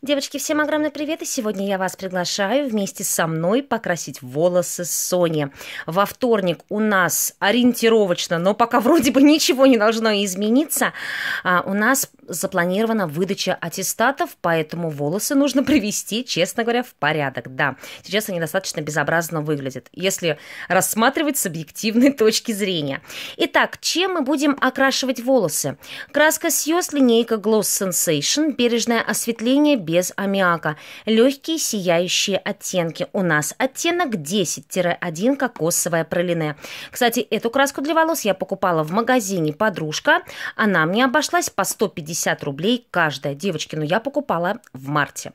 Девочки, всем огромный привет, и сегодня я вас приглашаю вместе со мной покрасить волосы Сони. Во вторник у нас ориентировочно, но пока вроде бы ничего не должно измениться, а, у нас запланирована выдача аттестатов, поэтому волосы нужно привести, честно говоря, в порядок. Да, сейчас они достаточно безобразно выглядят, если рассматривать с объективной точки зрения. Итак, чем мы будем окрашивать волосы? Краска Сьюз, линейка Gloss Sensation, бережное осветление, без аммиака. Легкие сияющие оттенки. У нас оттенок 10-1 кокосовое пролине. Кстати, эту краску для волос я покупала в магазине «Подружка». Она мне обошлась по 150 рублей каждая. Девочки, но ну я покупала в марте.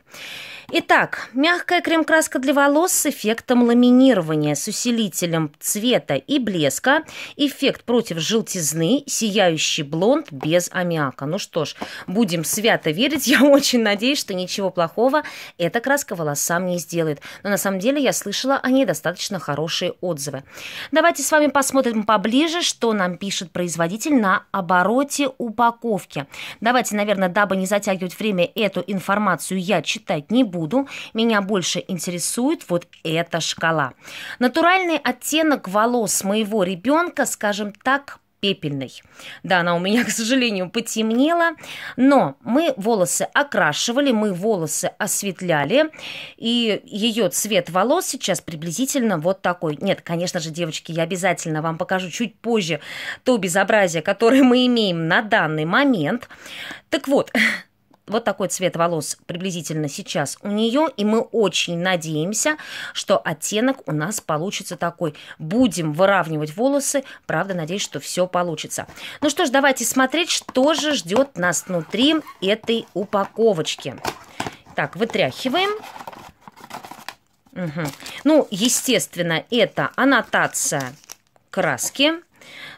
Итак, мягкая крем-краска для волос с эффектом ламинирования, с усилителем цвета и блеска, эффект против желтизны, сияющий блонд без аммиака. Ну что ж, будем свято верить. Я очень надеюсь, что не ничего плохого эта краска волосам не сделает. Но на самом деле я слышала о ней достаточно хорошие отзывы. Давайте с вами посмотрим поближе, что нам пишет производитель на обороте упаковки. Давайте, наверное, дабы не затягивать время, эту информацию я читать не буду. Меня больше интересует вот эта шкала. Натуральный оттенок волос моего ребенка, скажем так, пепельной. Да, она у меня, к сожалению, потемнела, но мы волосы окрашивали, мы волосы осветляли, и ее цвет волос сейчас приблизительно вот такой. Нет, конечно же, девочки, я обязательно вам покажу чуть позже то безобразие, которое мы имеем на данный момент. Так вот, вот такой цвет волос приблизительно сейчас у нее, и мы очень надеемся, что оттенок у нас получится такой. Будем выравнивать волосы, правда, надеюсь, что все получится. Ну что ж, давайте смотреть, что же ждет нас внутри этой упаковочки. Так, вытряхиваем. Угу. Ну, естественно, это аннотация краски.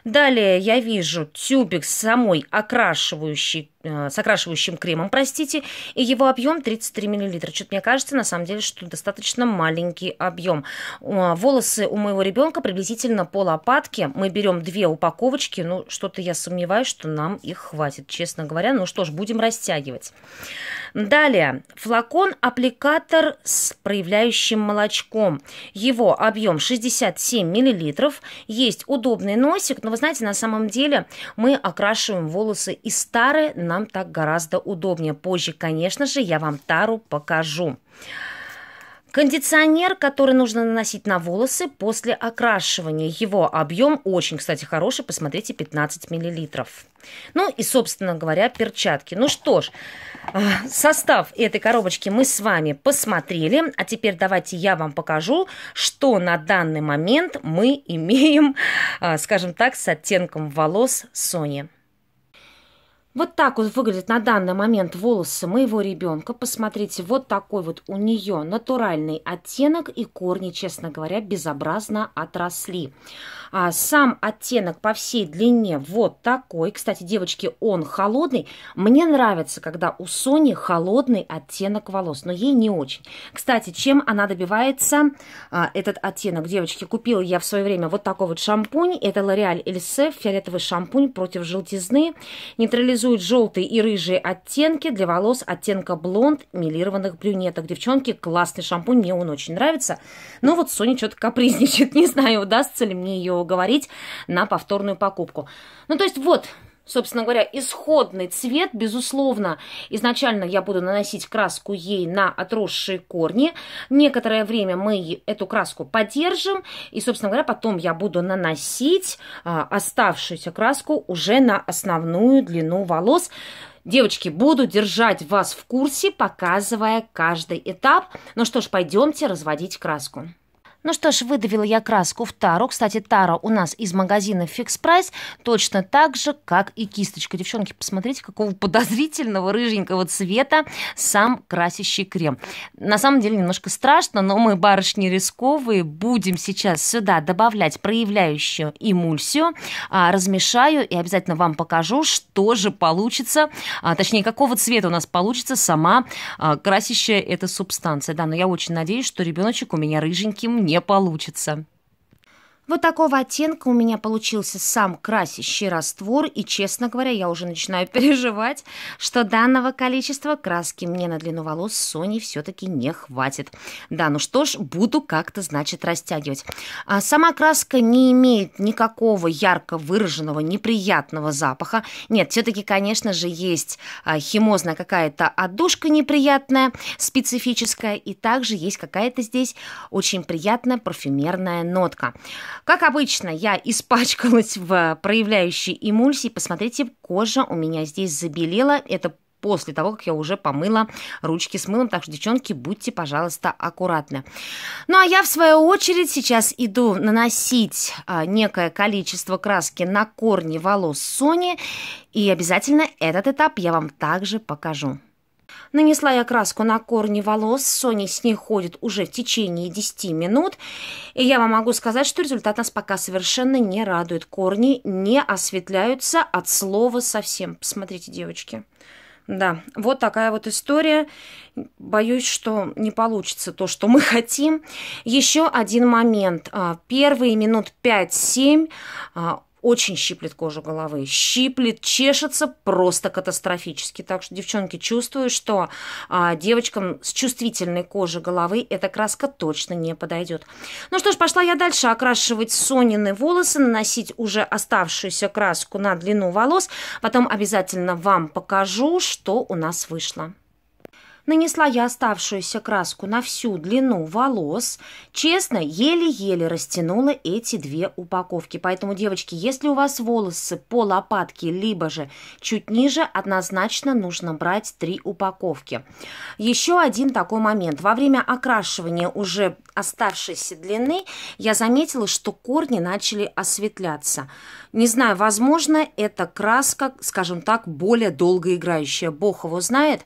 Далее я вижу тюбик с самой окрашивающей Э, с окрашивающим кремом, простите, и его объем 33 мл. Что-то мне кажется, на самом деле, что достаточно маленький объем. Волосы у моего ребенка приблизительно по лопатке. Мы берем две упаковочки, ну что-то я сомневаюсь, что нам их хватит, честно говоря. Ну что ж, будем растягивать. Далее, флакон-аппликатор с проявляющим молочком. Его объем 67 мл. Есть удобный носик, но вы знаете, на самом деле мы окрашиваем волосы и старые на нам так гораздо удобнее. Позже, конечно же, я вам тару покажу. Кондиционер, который нужно наносить на волосы после окрашивания. Его объем очень, кстати, хороший, посмотрите, 15 мл. Ну и, собственно говоря, перчатки. Ну что ж, э, состав этой коробочки мы с вами посмотрели. А теперь давайте я вам покажу, что на данный момент мы имеем, э, скажем так, с оттенком волос Сони. Вот так вот выглядят на данный момент волосы моего ребенка. Посмотрите, вот такой вот у нее натуральный оттенок и корни, честно говоря, безобразно отросли. А, сам оттенок по всей длине вот такой. Кстати, девочки, он холодный. Мне нравится, когда у Сони холодный оттенок волос, но ей не очень. Кстати, чем она добивается, а, этот оттенок? Девочки, купила я в свое время вот такой вот шампунь. Это L'Oreal Elise, фиолетовый шампунь против желтизны. Нейтрализует Хармонизует желтые и рыжие оттенки для волос оттенка блонд милированных брюнеток. Девчонки, классный шампунь, мне он очень нравится. Но вот Соня что-то капризничает. Не знаю, удастся ли мне ее уговорить на повторную покупку. Ну, то есть вот, собственно говоря, исходный цвет, безусловно, изначально я буду наносить краску ей на отросшие корни. Некоторое время мы эту краску подержим, и, собственно говоря, потом я буду наносить а, оставшуюся краску уже на основную длину волос. Девочки, буду держать вас в курсе, показывая каждый этап. Ну что ж, пойдемте разводить краску. Ну что ж, выдавила я краску в тару. Кстати, тара у нас из магазина Fix Price точно так же, как и кисточка. Девчонки, посмотрите, какого подозрительного рыженького цвета сам красящий крем. На самом деле немножко страшно, но мы, барышни рисковые, будем сейчас сюда добавлять проявляющую эмульсию. А, размешаю и обязательно вам покажу, что же получится, а, точнее, какого цвета у нас получится сама а, красящая эта субстанция. Да, но я очень надеюсь, что ребеночек у меня рыженьким не получится. Вот такого оттенка у меня получился сам красящий раствор, и, честно говоря, я уже начинаю переживать, что данного количества краски мне на длину волос Sony все-таки не хватит. Да, ну что ж, буду как-то, значит, растягивать. А сама краска не имеет никакого ярко выраженного, неприятного запаха. Нет, все-таки, конечно же, есть а, химозная какая-то отдушка неприятная, специфическая, и также есть какая-то здесь очень приятная парфюмерная нотка. Как обычно, я испачкалась в проявляющей эмульсии. Посмотрите, кожа у меня здесь забелела. Это после того, как я уже помыла ручки с мылом. Так что, девчонки, будьте, пожалуйста, аккуратны. Ну, а я, в свою очередь, сейчас иду наносить а, некое количество краски на корни волос Сони. И обязательно этот этап я вам также покажу. Нанесла я краску на корни волос, Соня с ней ходит уже в течение 10 минут, и я вам могу сказать, что результат нас пока совершенно не радует. Корни не осветляются от слова совсем. Посмотрите, девочки. Да, вот такая вот история. Боюсь, что не получится то, что мы хотим. Еще один момент. А, первые минут 5-7 очень щиплет кожу головы. Щиплет, чешется просто катастрофически. Так что, девчонки, чувствую, что а, девочкам с чувствительной кожей головы эта краска точно не подойдет. Ну что ж, пошла я дальше окрашивать Сонины волосы, наносить уже оставшуюся краску на длину волос. Потом обязательно вам покажу, что у нас вышло нанесла я оставшуюся краску на всю длину волос. Честно, еле-еле растянула эти две упаковки. Поэтому, девочки, если у вас волосы по лопатке, либо же чуть ниже, однозначно нужно брать три упаковки. Еще один такой момент. Во время окрашивания уже оставшейся длины, я заметила, что корни начали осветляться. Не знаю, возможно, это краска, скажем так, более долгоиграющая. Бог его знает.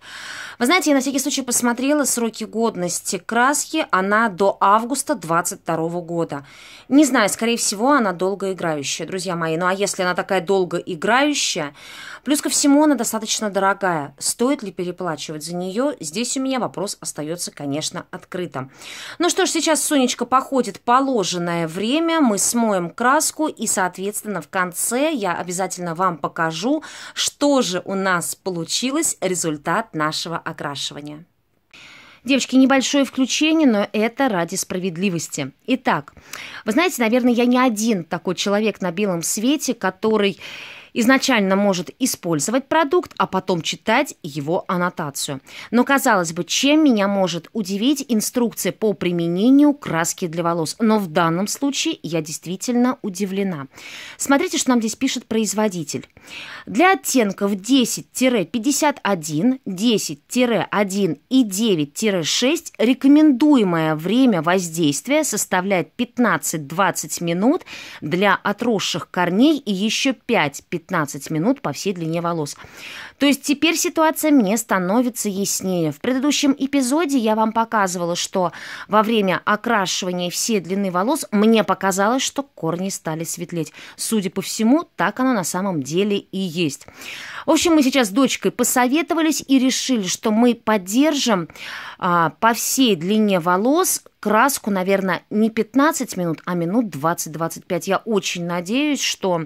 Вы знаете, я на всякий случай посмотрела сроки годности краски. Она до августа 22 года. Не знаю, скорее всего, она долгоиграющая, друзья мои. Ну а если она такая долгоиграющая, плюс ко всему она достаточно дорогая. Стоит ли переплачивать за нее? Здесь у меня вопрос остается, конечно, открытым. Ну что ж, сейчас Сонечка походит положенное время, мы смоем краску и, соответственно, в конце я обязательно вам покажу, что же у нас получилось, результат нашего окрашивания. Девочки, небольшое включение, но это ради справедливости. Итак, вы знаете, наверное, я не один такой человек на белом свете, который изначально может использовать продукт, а потом читать его аннотацию. Но, казалось бы, чем меня может удивить инструкция по применению краски для волос? Но в данном случае я действительно удивлена. Смотрите, что нам здесь пишет производитель. Для оттенков 10-51, 10-1 и 9-6 рекомендуемое время воздействия составляет 15-20 минут для отросших корней и еще 5-15 15 минут по всей длине волос. То есть теперь ситуация мне становится яснее. В предыдущем эпизоде я вам показывала, что во время окрашивания всей длины волос мне показалось, что корни стали светлеть. Судя по всему, так оно на самом деле и есть. В общем, мы сейчас с дочкой посоветовались и решили, что мы поддержим а, по всей длине волос краску, наверное, не 15 минут, а минут 20-25. Я очень надеюсь, что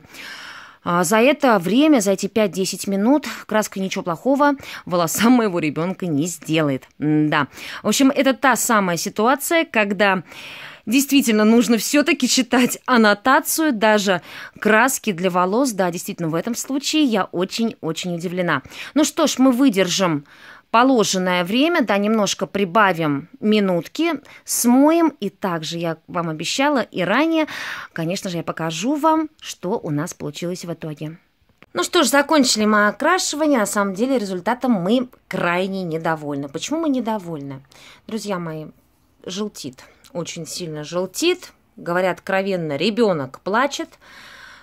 а за это время, за эти 5-10 минут, краска ничего плохого волосам моего ребенка не сделает. Да. В общем, это та самая ситуация, когда действительно нужно все-таки читать аннотацию, даже краски для волос. Да, действительно, в этом случае я очень-очень удивлена. Ну что ж, мы выдержим положенное время, да, немножко прибавим минутки, смоем. И также я вам обещала и ранее, конечно же, я покажу вам, что у нас получилось в итоге. Ну что ж, закончили мы окрашивание. А на самом деле результатом мы крайне недовольны. Почему мы недовольны? Друзья мои, желтит, очень сильно желтит. Говорят откровенно, ребенок плачет.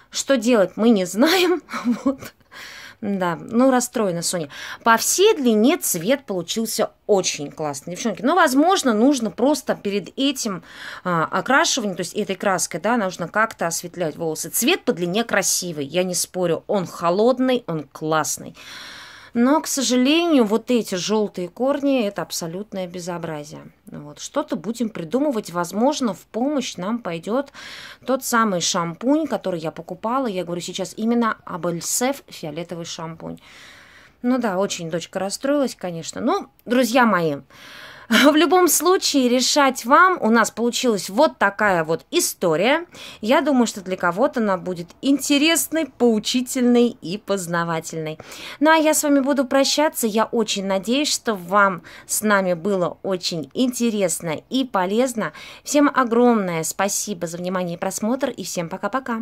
Что делать, мы не знаем. Вот. Да, ну расстроена Соня. По всей длине цвет получился очень классный, девчонки. Но, возможно, нужно просто перед этим а, окрашиванием, то есть этой краской, да, нужно как-то осветлять волосы. Цвет по длине красивый, я не спорю. Он холодный, он классный. Но, к сожалению, вот эти желтые корни – это абсолютное безобразие. Вот, что-то будем придумывать. Возможно, в помощь нам пойдет тот самый шампунь, который я покупала. Я говорю сейчас именно Абельсеф фиолетовый шампунь. Ну да, очень дочка расстроилась, конечно. Но, ну, друзья мои, В любом случае, решать вам. У нас получилась вот такая вот история. Я думаю, что для кого-то она будет интересной, поучительной и познавательной. Ну а я с вами буду прощаться. Я очень надеюсь, что вам с нами было очень интересно и полезно. Всем огромное спасибо за внимание и просмотр. И всем пока-пока.